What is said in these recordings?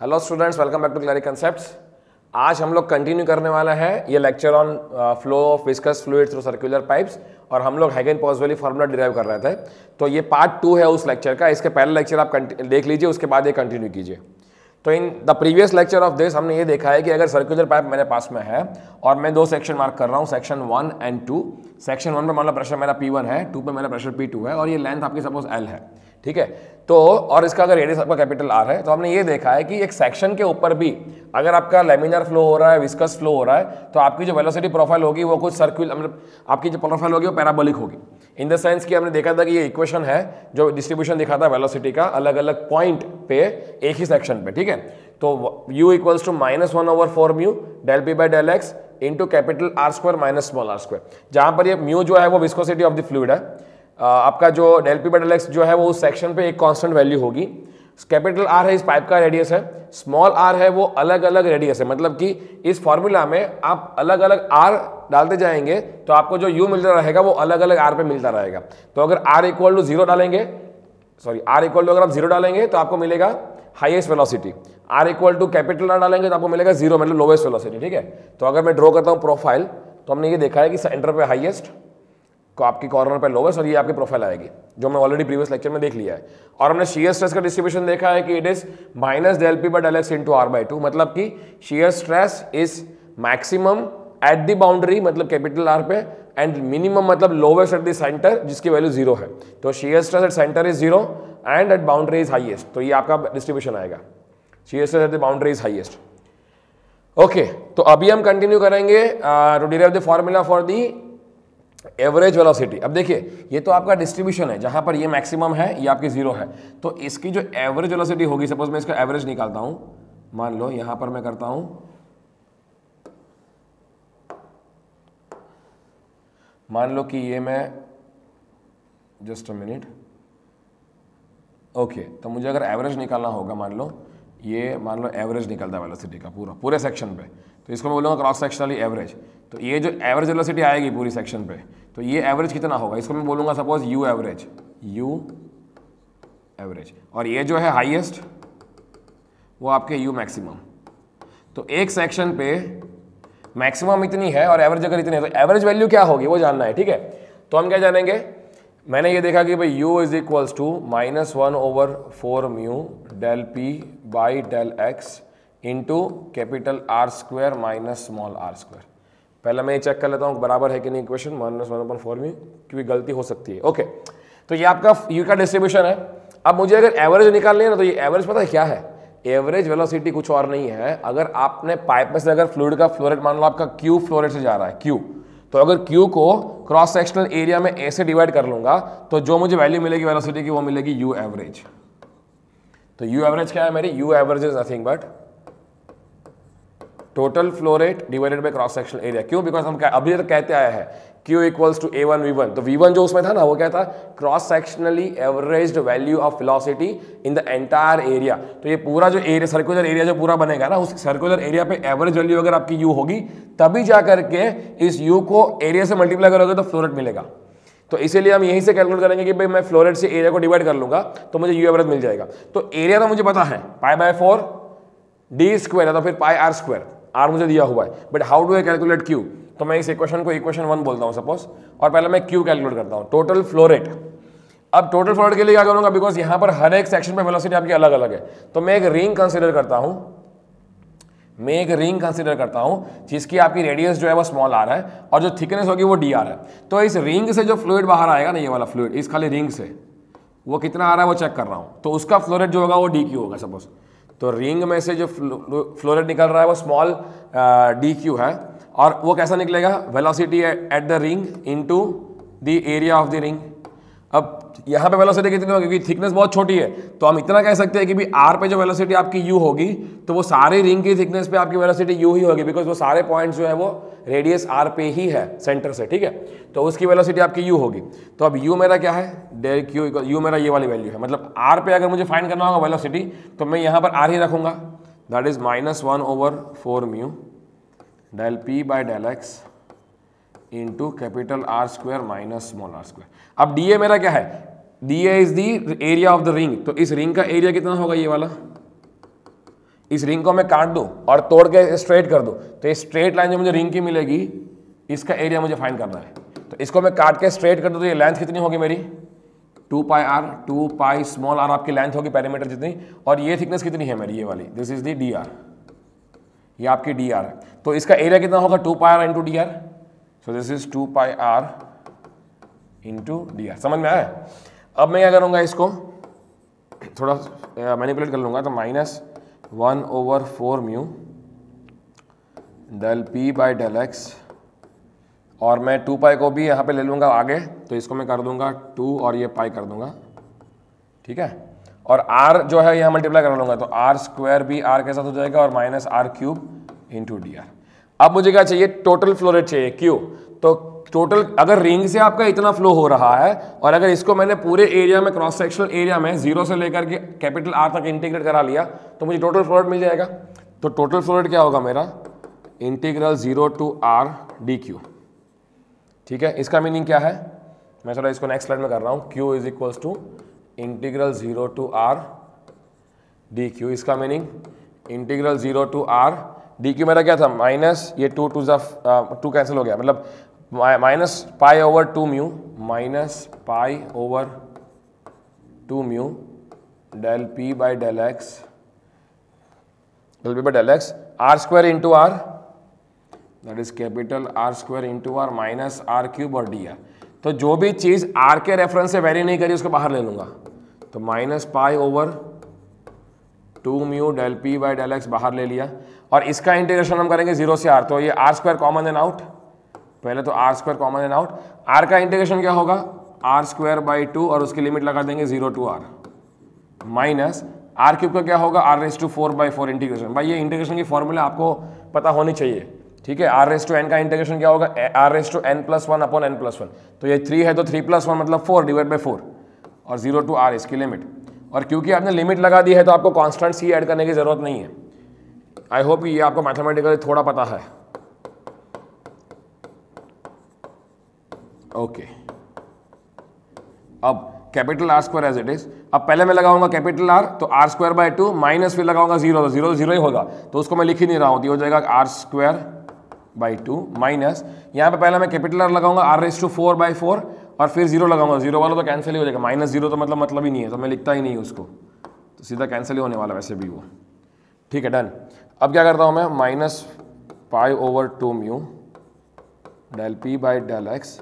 Hello students welcome back to क्लैरिक concept आज हम लोग कंटिन्यू करने वाला है ये lecture on flow of viscous fluid through circular pipes और हम लोग हैगन पॉजिवली फार्मूला डिराइव कर रहे थे तो ये पार्ट टू है उस लेक्चर का इसके पहले लेक्चर आप देख लीजिए उसके बाद ये कंटिन्यू कीजिए तो in the previous lecture of this हमने ये देखा है कि अगर सर्कुलर पाइप मेरे पास में है और मैं दो सेक्शन मार्क कर रहा हूँ section one and two section one पर मान लो प्रेशर मेरा पी वन है टू पर मेरा प्रेशर पी टू है और ये लेंथ आपकी सपोज एल है ठीक है तो और इसका अगर रेडियस आपका कैपिटल आर है तो हमने ये देखा है कि एक सेक्शन के ऊपर भी अगर आपका लेमिनर फ्लो हो रहा है विस्कस फ्लो हो रहा है तो आपकी जो वेलोसिटी प्रोफाइल होगी वो कुछ सर्कुलर मतलब आपकी जो प्रोफाइल होगी वो पैराबोलिक होगी इन द सेंस कि हमने देखा था कि ये इक्वेशन है जो डिस्ट्रीब्यूशन दिखा था वेलोसिटी का अलग अलग पॉइंट पे एक ही सेक्शन पे ठीक है तो u equals to minus one over four mu del P by del x into capital R square minus small R square जहाँ पर ये म्यू जो है वो विस्कोसिटी ऑफ द फ्लूड है आपका जो डेल पी डेल एक्स जो है वो उस सेक्शन पे एक कांस्टेंट वैल्यू होगी कैपिटल आर है इस पाइप का रेडियस है स्मॉल आर है वो अलग अलग रेडियस है मतलब कि इस फॉर्मूला में आप अलग अलग आर डालते जाएंगे तो आपको जो यू मिलता रहेगा वो अलग अलग आर पे मिलता रहेगा तो अगर आर इक्वल टू जीरो डालेंगे सॉरी आर इक्वल टू अगर आप जीरो डालेंगे तो आपको मिलेगा highest velocity R equal to capital R डालेंगे तो आपको मिलेगा जीरो मतलब लोवेस्ट वेलोसिटी ठीक है तो अगर मैं ड्रॉ करता हूँ प्रोफाइल तो हमने ये देखा है कि सेंटर पे हाइएस्ट को आपकी कॉर्नर पर लोवेस्ट और ये आपकी प्रोफाइल आएगी जो मैं ऑलरेडी प्रीवियस लेक्चर में देख लिया है और हमने शेयर स्ट्रेस का डिस्ट्रीब्यूशन देखा है कि it is minus del P but L x into R by two मतलब कि shear stress is maximum at the boundary मतलब कैपिटल आर पे एंड मिनिमम मतलब लोवेस्ट एट द सेंटर जिसकी वैल्यू जीरो है तो shear stress at centre is zero and at boundary is highest तो ये आपका डिस्ट्रीब्यूशन आएगा shear stress at the boundary is highest okay तो अभी हम कंटिन्यू करेंगे to derive the formula for the average velocity अब देखिए ये तो आपका डिस्ट्रीब्यूशन है जहां पर ये मैक्सिमम है ये आपकी जीरो है तो इसकी जो एवरेज वेलोसिटी होगी सपोज मैं इसका एवरेज निकालता हूं मान लो यहां पर मैं करता हूं मान लो कि ये मैं जस्ट अ मिनट ओके तो मुझे अगर एवरेज निकालना होगा मान लो ये मान लो एवरेज निकलता है वेलोसिटी का पूरा पूरे सेक्शन पे तो इसको मैं बोलूँगा क्रॉस सेक्शनली एवरेज तो ये जो एवरेज वेलोसिटी आएगी पूरी सेक्शन पे तो ये एवरेज कितना होगा इसको मैं बोलूँगा suppose u average you average और ये जो है हाइएस्ट वो आपके यू मैक्सिमम तो एक सेक्शन पे मैक्सिमम इतनी है और एवरेज अगर इतनी है तो एवरेज वैल्यू क्या होगी वो जानना है ठीक है तो हम क्या जानेंगे मैंने ये देखा कि भाई u is equals to minus one over four mu del P by del x into capital R square minus small R square पहले मैं ये चेक कर लेता हूँ बराबर है कि नहीं equation minus one over four mu क्योंकि गलती हो सकती है ओके तो ये आपका यू का डिस्ट्रीब्यूशन है अब मुझे अगर एवरेज निकालनी है ना तो ये एवरेज पता है क्या है एवरेज वेलोसिटी कुछ और नहीं है अगर आपने पाइप में से अगर फ्लूड का फ्लोरेट मान लो आपका क्यू फ्लोरेट से जा रहा है क्यू तो अगर Q को क्रॉस सेक्शनल एरिया में ऐसे डिवाइड कर लूंगा तो जो मुझे वैल्यू मिलेगी वेलोसिटी की वो मिलेगी U एवरेज तो U एवरेज क्या है मेरी U average is nothing but total flow rate divided by cross sectional area क्यों बिकॉज हम अभी तक कहते आए हैं Q equals to A one V one तो वी वन जो उसमें था ना वो क्या था cross sectionally average value of velocity in the entire area तो ये पूरा जो एरिया सर्कुलर एरिया जो पूरा बनेगा ना उस सर्कुलर एरिया पे एवरेज वैल्यू अगर आपकी यू होगी तभी जा करके इस यू को एरिया से मल्टीप्लाई करोगे तो फ्लोरेट मिलेगा तो इसीलिए हम यहीं से कैलकुलेट करेंगे कि भाई मैं फ्लोरेट से एरिया को डिवाइड कर लूंगा तो मुझे यू एवरेज मिल जाएगा तो एरिया तो मुझे पता है pi by four D square या तो फिर पाई आर स्क्वायर आर मुझे दिया हुआ है but how do I calculate Q तो मैं इस इक्वेशन को इक्वेशन वन बोलता हूँ सपोज और पहले मैं क्यू कैलकुलेट करता हूँ टोटल फ्लोरेट अब टोटल फ्लोरेट के लिए क्या करूँगा बिकॉज यहाँ पर हर एक सेक्शन में वेलोसिटी आपकी अलग अलग है तो मैं एक रिंग कंसिडर करता हूँ मैं एक रिंग कंसिडर करता हूँ जिसकी आपकी रेडियस जो है वो स्मॉल आ रहा है और जो थिकनेस होगी वो डी आ रहा है तो इस रिंग से जो फ्लूड बाहर आएगा ना ये वाला फ्लूड इस खाली रिंग से वो कितना आ रहा है वो चेक कर रहा हूँ तो उसका फ्लोरेट जो होगा वो डी क्यू होगा सपोज तो रिंग में से जो फ्लोरेट निकल रहा है वो स्मॉल डी क्यू है और वो कैसा निकलेगा velocity at the ring into the area of the ring अब यहाँ पे वेलोसिटी कितनी होगी क्योंकि थिकनेस बहुत छोटी है तो हम इतना कह सकते हैं कि भी आर पे जो वेलोसिटी आपकी यू होगी तो वो सारे रिंग की थिकनेस पे आपकी वेलोसिटी यू ही होगी बिकॉज वो सारे पॉइंट्स जो है वो रेडियस आर पे ही है सेंटर से ठीक है तो उसकी वेलोसिटी आपकी यू होगी तो अब यू मेरा क्या है डेल क्यू यू मेरा ये वाली वैल्यू है मतलब आर पे अगर मुझे फाइन करना होगा वेलोसिटी तो मैं यहाँ पर आर ही रखूँगा that is minus one over four mu del P by del x into capital R square minus small R square अब डी ए मेरा क्या है D A is the area of the ring तो इस ring का area कितना होगा ये वाला इस रिंग को मैं काट दूँ और तोड़ के स्ट्रेट कर दूँ तो ये स्ट्रेट लाइन जो मुझे रिंग की मिलेगी इसका एरिया मुझे फाइन करना है तो इसको मैं काट के स्ट्रेट कर दूँ तो ये लेंथ कितनी होगी मेरी two pi R two pi small R आपकी लेंथ होगी पैरामीटर जितनी और ये थिकनेस कितनी है मेरी ये वाली this is the D R ये आपकी डी आर तो इसका एरिया कितना होगा two pi R into D R so this is two pi R into D R समझ में आया अब मैं क्या करूँगा इसको थोड़ा मैनिपुलेट कर लूँगा तो minus one over four mu del P by del X और मैं टू पाई को भी यहाँ पे ले लूँगा आगे तो इसको मैं कर दूँगा टू और ये पाई कर दूँगा ठीक है और आर जो है यहाँ मल्टीप्लाई कर लूँगा तो आर स्क्वायर भी आर के साथ हो जाएगा और minus R cube into D R अब मुझे क्या चाहिए टोटल फ्लो रेट चाहिए क्यों तो टोटल अगर रिंग से आपका इतना फ्लो हो रहा है और अगर इसको मैंने पूरे एरिया में क्रॉस सेक्शनल एरिया में जीरो से लेकर के कैपिटल आर तक इंटीग्रेट करा लिया तो मुझे टोटल फ्लोरेट मिल जाएगा तो टोटल फ्लोरेट क्या होगा मेरा integral zero to R D Q ठीक है इसका मीनिंग क्या है मैं थोड़ा इसको नेक्स्ट स्लाइड में कर रहा हूँ Q is equals to integral zero to R D Q इसका meaning integral zero to R D Q मेरा क्या था माइनस ये टू टू जफ टू कैंसिल हो गया मतलब minus pi over two mu minus pi over two mu del P by del X del P by del X R square into R that is capital R square into R minus R cube और D R तो जो भी चीज़ R के reference से vary नहीं करी उसको बाहर ले लूँगा तो minus pi over two mu del P by del X बाहर ले लिया और इसका इंटीग्रेशन हम करेंगे जीरो से आर तो ये R square common and out पहले तो R square common and out R का इंटीग्रेशन क्या होगा आर स्क्वायर बाई टू और उसकी लिमिट लगा देंगे zero to R minus R cube का क्या होगा R raise to four by four integration भाई ये इंटीग्रेशन की फॉर्मूला आपको पता होनी चाहिए ठीक है आर रेस टू एन का इंटीग्रेशन क्या होगा R raise to N plus one upon N plus one तो ये थ्री है तो थ्री प्लस वन मतलब फोर डिवाइड बाई फोर और जीरो टू आर इसकी लिमिट और क्योंकि आपने लिमिट लगा दी है तो आपको कॉन्स्टेंट सी एड करने की जरूरत नहीं है आई होप ये आपको मैथमेटिकली थोड़ा पता है ओके okay. अब capital R square as it is अब पहले मैं लगाऊंगा कैपिटल आर तो R square by two minus फिर लगाऊंगा जीरो जीरो जीरो ही होगा तो उसको मैं लिख ही नहीं रहा हूं तो हो जाएगा R square by two minus यहां पे पहले मैं कैपिटल आर लगाऊंगा R raise to four by four और फिर जीरो लगाऊंगा जीरो वाला तो कैंसिल ही हो जाएगा माइनस जीरो तो मतलब मतलब ही नहीं है तो मैं लिखता ही नहीं उसको तो सीधा कैंसिल ही होने वाला वैसे भी वो ठीक है डन अब क्या करता हूँ मैं minus pi over two mu del P by del X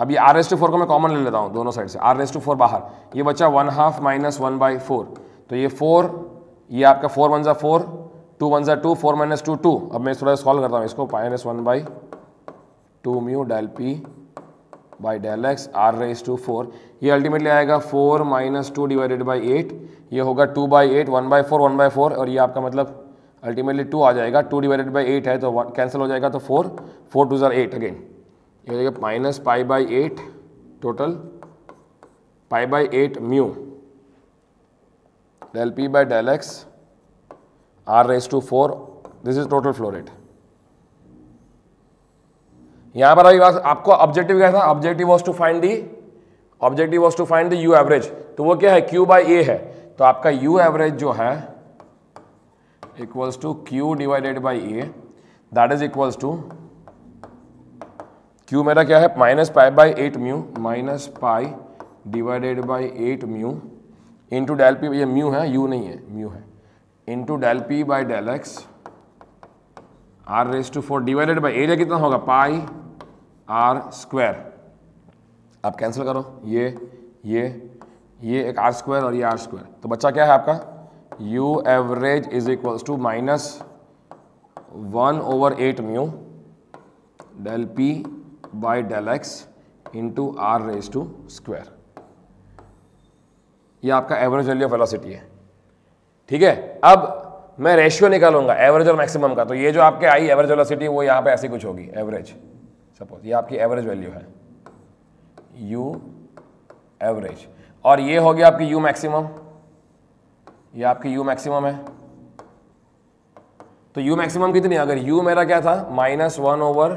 अब ये आर एस टू फोर को मैं कॉमन ले लेता हूँ दोनों साइड से आर एस टू फोर बाहर ये बचा one half minus one by four तो ये फोर ये आपका फोर वन ज़ा फोर टू वन ज़ा two four minus two two अब मैं थोड़ा सॉल्व करता हूँ इसको minus one by two mu del P by del X R raise to four ये अल्टीमेटली आएगा four minus two divided by eight ये होगा two by eight one by four one by four और ये आपका मतलब अल्टीमेटली टू आ जाएगा to divided by eight है तो कैंसिल हो जाएगा तो फोर फोर टू जर एट अगेन ये हो जाएगा minus pi by eight total pi by eight mu del P by del X R raise to four this is total flow rate यहां पर अभी आपको ऑब्जेक्टिव क्या था objective was to find the objective was to find the U average तो वो क्या है क्यू बाई ए है तो आपका यू एवरेज जो है equals to Q divided by A that is equals to Q मेरा क्या है minus pi by eight mu minus pi divided by eight mu into del P ये म्यू है यू नहीं है म्यू है into del P by del X R raise to four divided by area कितना होगा पाई आर स्क्वायर आप cancel करो ये ये ये एक आर स्क्वायर और ये आर स्क्वायर तो बच्चा क्या है आपका U average is equals to minus one over eight mu del P by del x into R raise to square ये आपका एवरेज वैल्यू ऑफ वेलोसिटी है ठीक है अब मैं रेशियो निकालूंगा एवरेज और मैक्सिमम का तो ये जो आपके आई एवरेज वेलोसिटी वो यहाँ पे ऐसी कुछ होगी एवरेज सपोज ये आपकी एवरेज वैल्यू है यू एवरेज और ये हो गया आपकी यू मैक्सिमम ये आपकी यू मैक्सिमम है तो यू मैक्सिमम कितनी अगर यू मेरा क्या था minus one over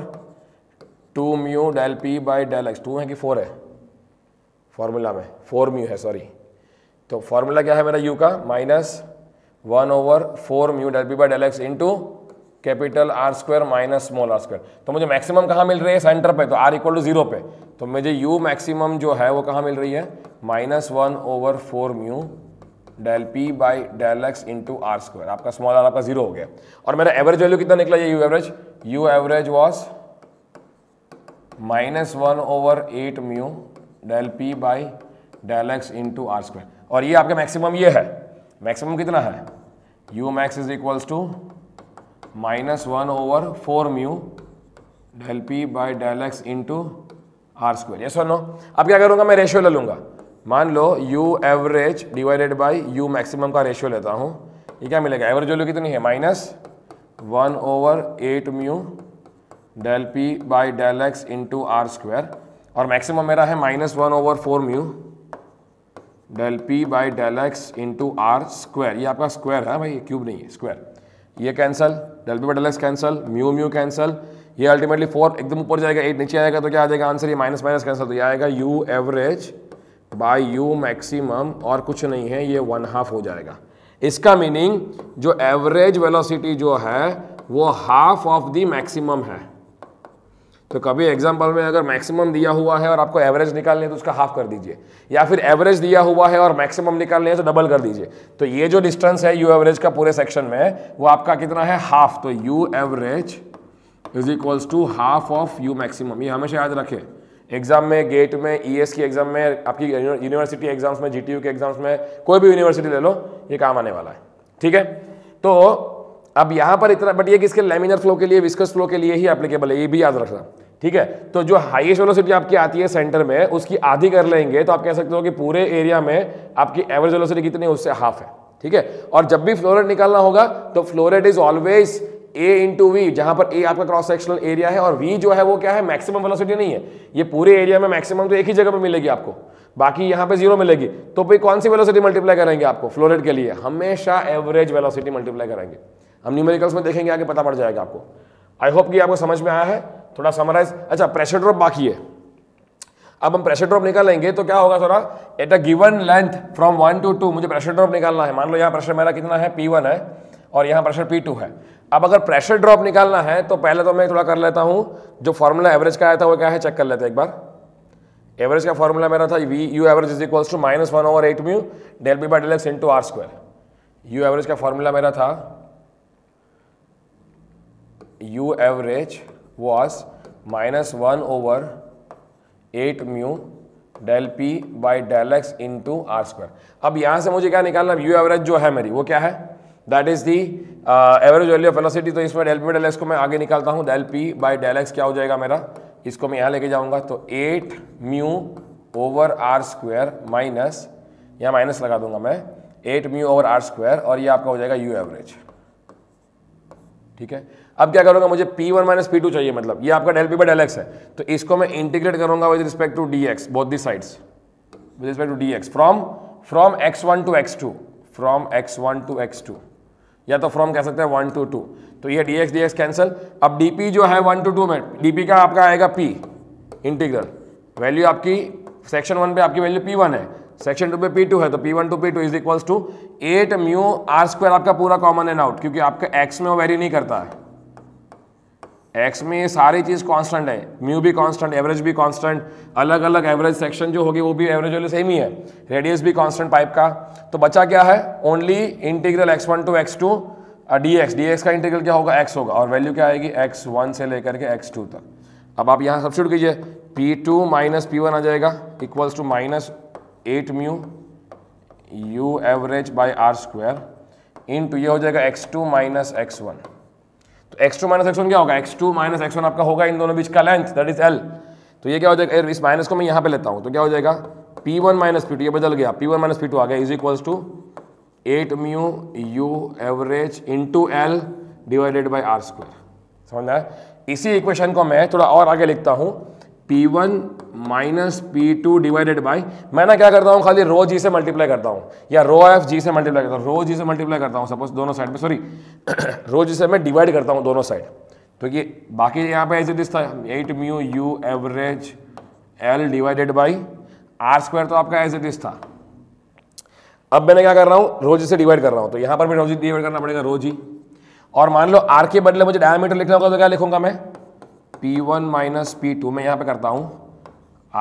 two mu del P by del X two है कि फोर है फॉर्मूला में फोर म्यू है सॉरी तो फॉर्मूला क्या है मेरा यू का minus one over four mu del P by del x into capital R square minus small R square तो मुझे मैक्सिमम कहाँ मिल रही है सेंटर पे तो आर इक्वल टू जीरो पे तो मुझे यू मैक्सिमम जो है वो कहाँ मिल रही है minus one over four mu del P by del x into R square आपका स्मॉल आर आपका जीरो हो गया और मेरा एवरेज वैल्यू कितना निकला ये U average you average was minus one over eight mu del P by del x into R square और ये आपका मैक्सिमम ये है मैक्सिमम कितना है U max is equals to minus one over four mu del P by del x into R square ये सुनो अब क्या करूँगा मैं रेशियो ले लूँगा मान लो u average divided by u maximum का रेशियो लेता हूँ ये क्या मिलेगा एवरेज वैल्यू कितनी है minus one over eight mu del P by del x into R square और मैक्सिमम मेरा है minus one over four mu del P by del x into R square ये आपका स्क्वायर है भाई क्यूब नहीं है स्क्वायर ये cancel del P by del X cancel mu mu cancel ये अल्टीमेटली फोर एकदम ऊपर जाएगा एट नीचे आएगा तो क्या आ जाएगा आंसर ये माइनस माइनस कैंसल तो ये आएगा U average by U maximum और कुछ नहीं है ये वन हाफ हो जाएगा इसका मीनिंग जो एवरेज वेलोसिटी जो है वो हाफ ऑफ द मैक्सिमम है तो कभी एग्जाम्पल में अगर मैक्सिमम दिया हुआ है और आपको एवरेज निकालनी है तो उसका हाफ कर दीजिए या फिर एवरेज दिया हुआ है और मैक्सिमम निकालनी है तो डबल कर दीजिए तो ये जो डिस्टेंस है यू एवरेज का पूरे सेक्शन में वो आपका कितना है हाफ तो U average is equals to half of U maximum ये हमेशा याद रखें एग्जाम में गेट में ई की एग्जाम में आपकी यूनिवर्सिटी एग्जाम्स में जी के एग्जाम्स में कोई भी यूनिवर्सिटी ले लो ये काम आने वाला है ठीक है तो अब यहाँ पर इतना बट ये किसके लेमिनर फ्लो के लिए विस्कस फ्लो के लिए ही एप्लीकेबल है ये भी याद रखना ठीक है तो जो हाईएस्ट वेलोसिटी आपकी आती है सेंटर में उसकी आधी कर लेंगे तो आप कह सकते हो कि पूरे एरिया में आपकी एवरेज वेलोसिटी कितनी है उससे हाफ है ठीक है और जब भी फ्लोरेट निकालना होगा तो flow rate is always A into V जहां पर ए आपका क्रॉस सेक्शनल एरिया है और वी जो है वो क्या है मैक्सिमम वेलोसिटी नहीं है ये पूरे एरिया में मैक्सिमम तो एक ही जगह पे मिलेगी आपको बाकी यहां पे जीरो मिलेगी तो फिर कौन सी वेलोसिटी मल्टीप्लाई करेंगे आपको फ्लोरेट के लिए हमेशा एवरेज वेलोसिटी मल्टीप्लाई करेंगे हम न्यूमेरिकल्स में देखेंगे आगे पता पड़ जाएगा आपको आई होप कि आपको समझ में आया है थोड़ा समराइज अच्छा प्रेशर ड्रॉप बाकी है अब हम प्रेशर ड्रॉप निकालेंगे तो क्या होगा थोड़ा at a given length from one to two मुझे प्रेशर ड्रॉप निकालना है मान लो यहाँ प्रेशर मेरा कितना है पी वन है और यहाँ प्रेशर पी टू है अब अगर प्रेशर ड्रॉप निकालना है तो पहले तो मैं थोड़ा कर लेता हूँ जो फॉर्मूला एवरेज का आया था वो क्या है चेक कर लेते हैं एक बार एवरेज का फॉर्मूला मेरा था V U average is equals to minus one over eight mu del B by del X to R square U average का फॉर्मूला मेरा था U average was minus one over eight mu del P by del x into R square अब यहाँ से मुझे क्या निकालना you average जो है मेरी वो क्या है that is the average value of velocity तो इसमें डेल पी डेल एक्स को मैं आगे निकालता हूँ del P by del X क्या हो जाएगा मेरा इसको मैं यहाँ लेके जाऊँगा तो eight mu over R square minus यहाँ माइनस लगा दूंगा मैं eight mu over R square और ये आपका हो जाएगा यू एवरेज ठीक है अब क्या करूँगा मुझे P one minus P two चाहिए मतलब ये आपका del P by del X है तो इसको मैं इंटीग्रेट करूंगा with respect to D X both the sides with respect to D X from from X one to X two from X one to X two या तो from कह सकते हैं वन टू टू तो ये D X D X cancel अब D P जो है वन टू टू में डी पी का आपका आएगा पी इंटीग्रल वैल्यू आपकी सेक्शन वन पे आपकी वैल्यू पी वन है सेक्शन टू पे पी टू है तो P one two P two is equals to eight mu R square आपका पूरा कॉमन एंड आउट क्योंकि आपका एक्स में वो वेरी नहीं करता है एक्स में सारी चीज़ कांस्टेंट है म्यू भी कांस्टेंट एवरेज भी कांस्टेंट अलग अलग एवरेज सेक्शन जो होगी वो भी एवरेज वाले सेम ही है रेडियस भी कांस्टेंट पाइप का तो बचा क्या है only integral X one to X two D X D X का इंटीग्रल क्या होगा एक्स होगा और वैल्यू क्या आएगी एक्स वन से लेकर के एक्स टू तक अब आप यहाँ शुरू कीजिए P two minus P one आ जाएगा equals to minus eight mu U average by R square into ये हो जाएगा X two minus X one तो X two minus X one क्या होगा X two minus X one आपका होगा इन दोनों बीच का लेंथ दैट इज एल तो ये क्या हो जाएगा इस माइनस को मैं यहाँ पे लेता हूँ तो क्या हो जाएगा P one minus P two ये बदल गया P one minus P two आ गया is equals to eight mu U average into L divided by R square समझ आया इसी इक्वेशन को मैं थोड़ा और आगे लिखता हूँ P1 one minus P two divided by मैं ना क्या करता हूँ खाली रो जी से मल्टीप्लाई करता हूँ या रो एफ जी से मल्टीप्लाई करता हूँ रो जी से मल्टीप्लाई करता हूँ सपोज दोनों साइड में सॉरी रो जी से मैं डिवाइड करता हूँ दोनों साइड तो ये बाकी यहाँ पे एज दिस था eight mu U average L divided by R square तो आपका ऐसे दिस था अब मैंने क्या कर रहा हूँ जी से डिवाइड कर रहा हूँ तो यहाँ पर भी रोजी डिवाइड करना पड़ेगा जी और मान लो आर के बदले मुझे डायमीटर लिखना होगा तो क्या लिखूंगा मैं P one minus P two मैं यहाँ पे करता हूँ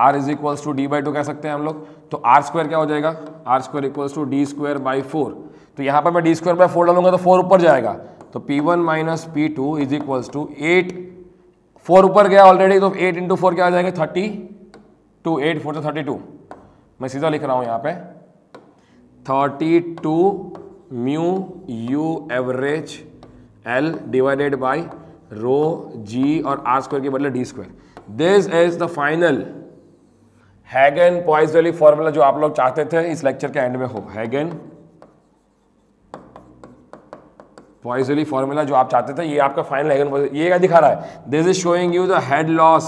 R is equals to D by two कह सकते हैं हम लोग तो आर स्क्वायर क्या हो जाएगा R square equals to D square by four तो यहाँ पर मैं डी स्क्वायर बाई फोर डालूंगा तो फोर ऊपर जाएगा तो P one minus P two is equals to eight four ऊपर गया ऑलरेडी तो एट इंटू फोर क्या हो जाएगा thirty two eight four thirty two मैं सीधा लिख रहा हूँ यहाँ पे thirty two mu U average L divided by rho G और आर स्क्वायर के बदले D square this is the final Hagen Poiseuille formula जो आप लोग चाहते थे इस लेक्चर के एंड में हो हैगन पॉइस वैली फॉर्मूला जो आप चाहते थे ये आपका फाइनल हैगन ये क्या दिखा रहा है this is showing you the head loss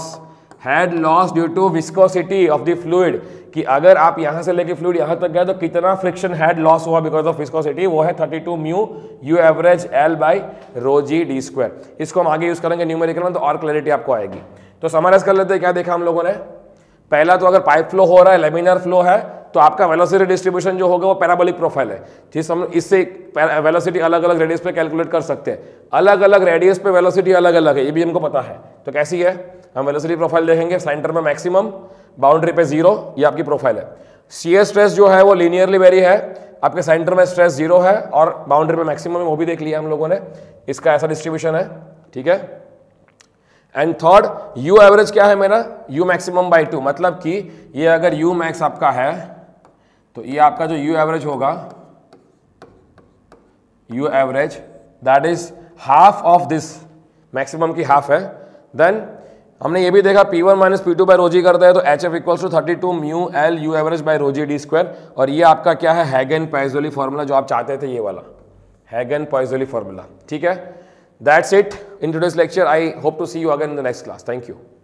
head loss due to viscosity of the fluid कि अगर आप यहां से लेके फ्लूड यहां तक गए तो कितना फ्रिक्शन हैड लॉस हुआ बिकॉज ऑफ विस्कोसिटी वो है 32 two mu U average L by rho G D square इसको हम आगे यूज करेंगे न्यूमेरिकल में तो और क्लैरिटी आपको आएगी तो समराइज कर लेते हैं क्या देखा हम लोगों ने पहला तो अगर पाइप फ्लो हो रहा है लेमिनर फ्लो है तो आपका वेलोसिटी डिस्ट्रीब्यूशन जो होगा वो पैराबोलिक प्रोफाइल है ठीक हम इससे वेलोसिटी अलग अलग रेडियस पे कैलकुलेट कर सकते हैं अलग अलग रेडियस पे वेलोसिटी अलग अलग है ये भी हमको पता है तो कैसी है हम वेलोसिटी प्रोफाइल देखेंगे सेंटर में मैक्सिमम बाउंड्री पे जीरो ये आपकी प्रोफाइल है सी स्ट्रेस जो है वो लीनियरली वेरी है आपके सेंटर में स्ट्रेस जीरो है और बाउंड्री पे मैक्सिमम वो भी देख लिया हम लोगों ने इसका ऐसा डिस्ट्रीब्यूशन है ठीक है एंड थर्ड यू एवरेज क्या है मेरा यू मैक्सिमम बाई टू मतलब कि ये अगर यू मैक्स आपका है तो ये आपका जो यू एवरेज होगा U average that is half of this maximum की हाफ है देन हमने ये भी देखा P1 one minus P two by rho G करता है तो H F equals to thirty two mu L U average by rho G D square और ये आपका क्या है हैगन पाइजोली फॉर्मूला जो आप चाहते थे ये वाला हैगन पाइजोली फॉर्मूला ठीक है that's it in today's lecture I hope to see you again in the next class thank you